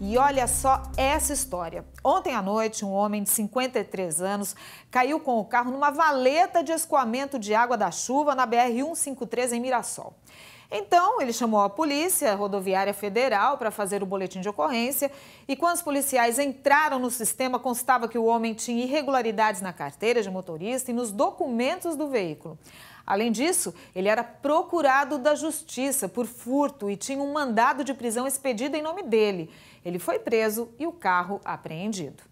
E olha só essa história. Ontem à noite, um homem de 53 anos caiu com o carro numa valeta de escoamento de água da chuva na BR-153 em Mirassol. Então, ele chamou a Polícia Rodoviária Federal para fazer o boletim de ocorrência e quando os policiais entraram no sistema, constava que o homem tinha irregularidades na carteira de motorista e nos documentos do veículo. Além disso, ele era procurado da justiça por furto e tinha um mandado de prisão expedido em nome dele. Ele foi preso e o carro apreendido.